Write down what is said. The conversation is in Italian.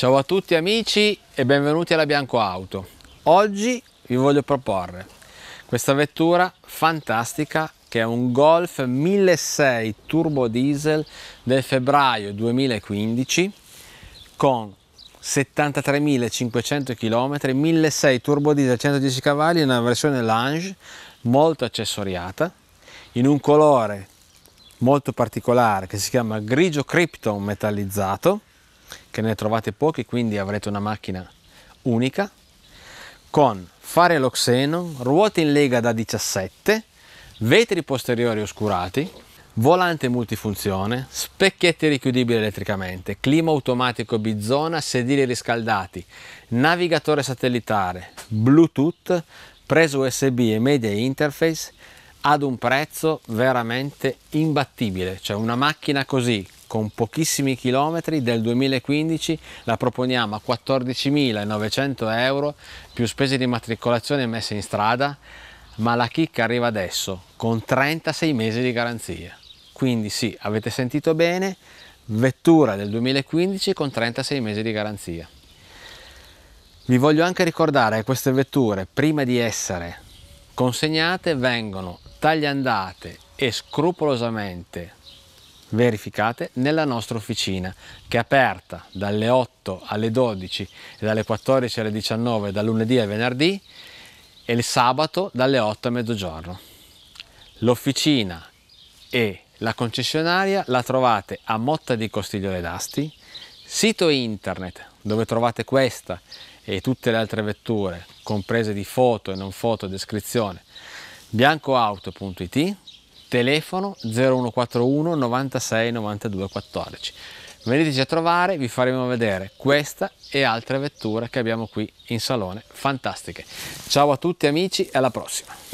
Ciao a tutti amici e benvenuti alla Bianco Auto. Oggi vi voglio proporre questa vettura fantastica che è un Golf 1.6 turbo diesel del febbraio 2015 con 73.500 km, 1.6 turbo diesel 110 cavalli in una versione Lange molto accessoriata in un colore molto particolare che si chiama grigio krypton metallizzato che ne trovate pochi, quindi avrete una macchina unica con fare lo xenon, ruote in lega da 17, vetri posteriori oscurati, volante multifunzione, specchietti richiudibili elettricamente, clima automatico bizona, sedili riscaldati, navigatore satellitare, bluetooth, presa USB e media interface ad un prezzo veramente imbattibile, cioè una macchina così con pochissimi chilometri del 2015 la proponiamo a 14.900 euro più spese di matricolazione e messa in strada ma la chicca arriva adesso con 36 mesi di garanzia quindi sì avete sentito bene vettura del 2015 con 36 mesi di garanzia vi voglio anche ricordare che queste vetture prima di essere consegnate vengono tagliandate e scrupolosamente verificate nella nostra officina che è aperta dalle 8 alle 12 e dalle 14 alle 19 da lunedì al venerdì e il sabato dalle 8 a mezzogiorno. L'officina e la concessionaria la trovate a Motta di Costiglione d'Asti, sito internet dove trovate questa e tutte le altre vetture, comprese di foto e non foto, descrizione, biancoauto.it telefono 0141 96 92 14. Veniteci a trovare, vi faremo vedere questa e altre vetture che abbiamo qui in salone, fantastiche. Ciao a tutti amici e alla prossima!